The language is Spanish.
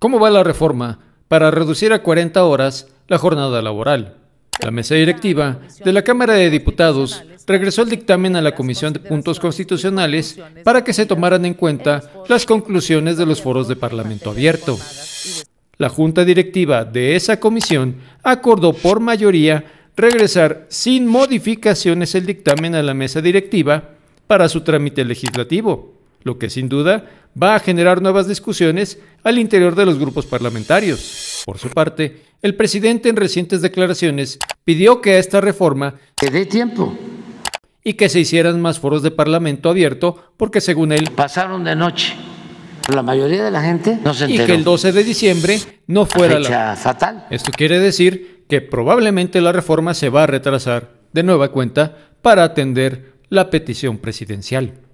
¿Cómo va la reforma para reducir a 40 horas la jornada laboral? La mesa directiva de la Cámara de Diputados regresó el dictamen a la Comisión de Puntos Constitucionales para que se tomaran en cuenta las conclusiones de los foros de Parlamento Abierto. La Junta Directiva de esa comisión acordó por mayoría regresar sin modificaciones el dictamen a la mesa directiva para su trámite legislativo lo que sin duda va a generar nuevas discusiones al interior de los grupos parlamentarios. Por su parte, el presidente en recientes declaraciones pidió que a esta reforma que dé tiempo y que se hicieran más foros de parlamento abierto porque según él pasaron de noche la mayoría de la gente no se enteró. Y que el 12 de diciembre no fuera la fecha fatal. Esto quiere decir que probablemente la reforma se va a retrasar de nueva cuenta para atender la petición presidencial.